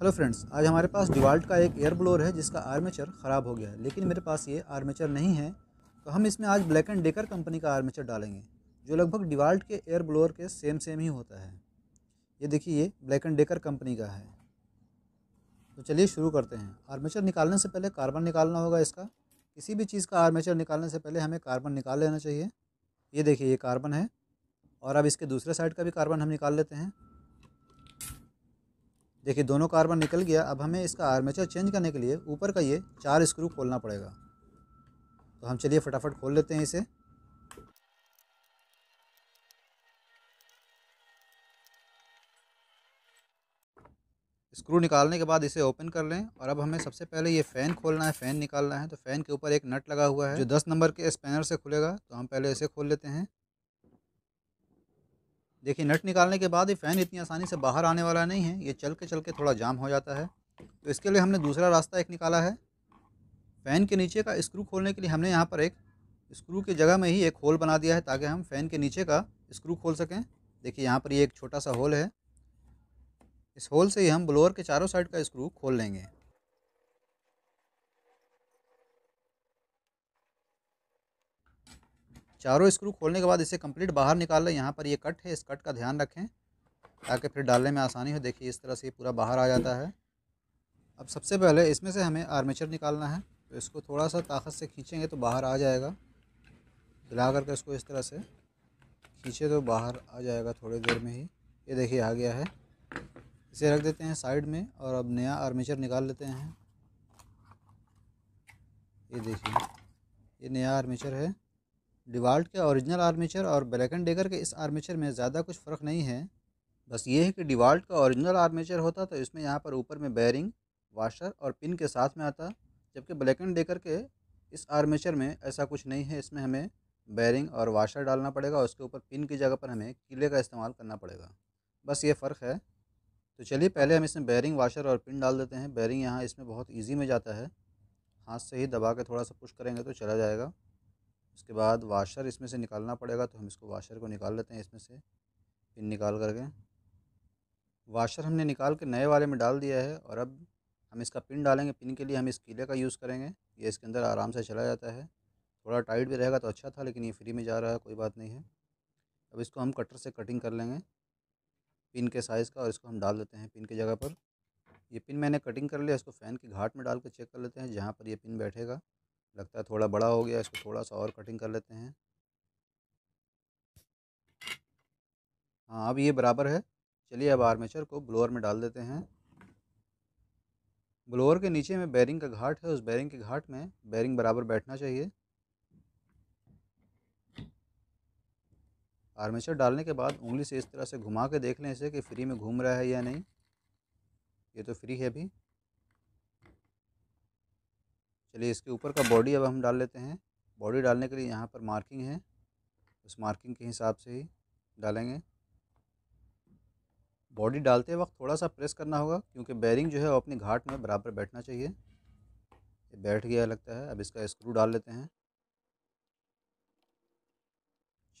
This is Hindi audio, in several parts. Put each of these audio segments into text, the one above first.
हेलो फ्रेंड्स आज हमारे पास डिवाल्ट का एक एयर ब्लोअर है जिसका आर्मेचर ख़राब हो गया है लेकिन मेरे पास ये आर्मेचर नहीं है तो हम इसमें आज ब्लैक एंड डेकर कंपनी का आर्मेचर डालेंगे जो लगभग डिवाल्ट के एयर ब्लोअर के सेम सेम ही होता है ये देखिए ये ब्लैक एंड डेकर कंपनी का है तो चलिए शुरू करते हैं आर्मेचर निकालने से पहले कार्बन निकालना होगा इसका किसी भी चीज़ का आर्मेचर निकालने से पहले हमें कार्बन निकाल लेना चाहिए ये देखिए ये कार्बन है और अब इसके दूसरे साइड का भी कार्बन हम निकाल लेते हैं देखिए दोनों कार्बन निकल गया अब हमें इसका आर्मेचर चेंज करने के लिए ऊपर का ये चार स्क्रू खोलना पड़ेगा तो हम चलिए फटाफट खोल लेते हैं इसे स्क्रू निकालने के बाद इसे ओपन कर लें और अब हमें सबसे पहले ये फ़ैन खोलना है फ़ैन निकालना है तो फ़ैन के ऊपर एक नट लगा हुआ है जो 10 नंबर के स्पैनर से खुलेगा तो हम पहले इसे खोल लेते हैं देखिए नट निकालने के बाद ये फ़ैन इतनी आसानी से बाहर आने वाला नहीं है ये चल के चल के थोड़ा जाम हो जाता है तो इसके लिए हमने दूसरा रास्ता एक निकाला है फ़ैन के नीचे का स्क्रू खोलने के लिए हमने यहाँ पर एक स्क्रू की जगह में ही एक होल बना दिया है ताकि हम फ़ैन के नीचे का स्क्रू खोल सकें देखिए यहाँ पर ये एक छोटा सा होल है इस होल से ही हम ब्लोअर के चारों साइड का स्क्रू खोल लेंगे चारों स्क्रू खोलने के बाद इसे कंप्लीट बाहर निकाल लें यहाँ पर ये कट है इस कट का ध्यान रखें ताकि फिर डालने में आसानी हो देखिए इस तरह से पूरा बाहर आ जाता है अब सबसे पहले इसमें से हमें आर्मेचर निकालना है तो इसको थोड़ा सा ताकत से खींचेंगे तो बाहर आ जाएगा हिला करके इसको इस तरह से खींचे तो बाहर आ जाएगा थोड़ी देर में ही ये देखिए आ गया है इसे रख देते हैं साइड में और अब नया आर्मेचर निकाल लेते हैं ये देखिए ये नया आर्मेचर है डिवाल्ट के ओरिजिनल आर्मेचर और ब्लैक एंड डेगर के इस आर्मेचर में ज़्यादा कुछ फ़र्क नहीं है बस ये है कि डिवाल्ट का ओरिजिनल आर्मेचर होता तो इसमें यहाँ पर ऊपर में बैरिंग वाशर और पिन के साथ में आता जबकि ब्लैक एंड डेकर के इस आर्मेचर में ऐसा कुछ नहीं है इसमें हमें बैरिंग और वाशर डालना पड़ेगा और उसके ऊपर पिन की जगह पर हमें किले का इस्तेमाल करना पड़ेगा बस ये फ़र्क है तो चलिए पहले हम इसमें बैरिंग वाशर और पिन डाल देते हैं बैरिंग यहाँ इसमें बहुत ईजी में जाता है हाथ से ही दबा के थोड़ा सा पुश करेंगे तो चला जाएगा उसके बाद वाशर इसमें से निकालना पड़ेगा तो हम इसको वाशर को निकाल लेते हैं इसमें से पिन निकाल करके वाशर हमने निकाल के नए वाले में डाल दिया है और अब हम इसका पिन डालेंगे पिन के लिए हम इस कीले का यूज़ करेंगे ये इसके अंदर आराम से चला जाता है थोड़ा टाइट भी रहेगा तो अच्छा था लेकिन ये फ्री में जा रहा है कोई बात नहीं है अब इसको हम कटर से कटिंग कर लेंगे पिन के साइज़ का और इसको हम डाल देते हैं पिन की जगह पर ये पिन मैंने कटिंग कर लिया इसको फ़ैन की घाट में डाल के चेक कर लेते हैं जहाँ पर ये पिन बैठेगा लगता है थोड़ा बड़ा हो गया इसको थोड़ा सा और कटिंग कर लेते हैं हाँ अब ये बराबर है चलिए अब आर्मेचर को ब्लोअर में डाल देते हैं ब्लोअर के नीचे में बैरिंग का घाट है उस बैरिंग के घाट में बैरिंग बराबर बैठना चाहिए आर्मेचर डालने के बाद उंगली से इस तरह से घुमा के देख लें इसे कि फ्री में घूम रहा है या नहीं ये तो फ्री है अभी चलिए इसके ऊपर का बॉडी अब हम डाल लेते हैं बॉडी डालने के लिए यहाँ पर मार्किंग है उस मार्किंग के हिसाब से ही डालेंगे बॉडी डालते वक्त थोड़ा सा प्रेस करना होगा क्योंकि बैरिंग जो है वो अपनी घाट में बराबर बैठना चाहिए ये बैठ गया लगता है अब इसका स्क्रू डाल लेते हैं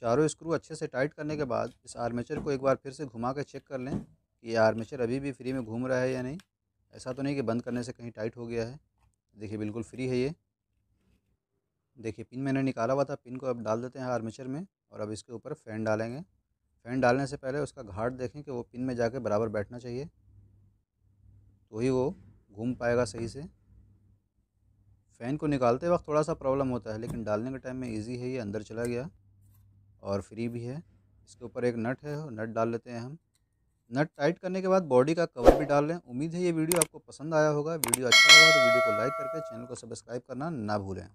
चारों स्क्रू अच्छे से टाइट करने के बाद इस आर्मेचर को एक बार फिर से घुमा कर चेक कर लें कि ये आर्मेचर अभी भी फ्री में घूम रहा है या नहीं ऐसा तो नहीं कि बंद करने से कहीं टाइट हो गया है देखिए बिल्कुल फ्री है ये देखिए पिन मैंने निकाला हुआ था पिन को अब डाल देते हैं आर्मेचर में और अब इसके ऊपर फ़ैन डालेंगे फ़ैन डालने से पहले उसका घाट देखें कि वो पिन में जाके बराबर बैठना चाहिए तो ही वो घूम पाएगा सही से फ़ैन को निकालते वक्त थोड़ा सा प्रॉब्लम होता है लेकिन डालने के टाइम में ईजी है ये अंदर चला गया और फ्री भी है इसके ऊपर एक नट है नट डाल लेते हैं हम नट टाइट करने के बाद बॉडी का कवर भी डाल लें उम्मीद है ये वीडियो आपको पसंद आया होगा वीडियो अच्छा लगा तो वीडियो को लाइक करके चैनल को सब्सक्राइब करना ना भूलें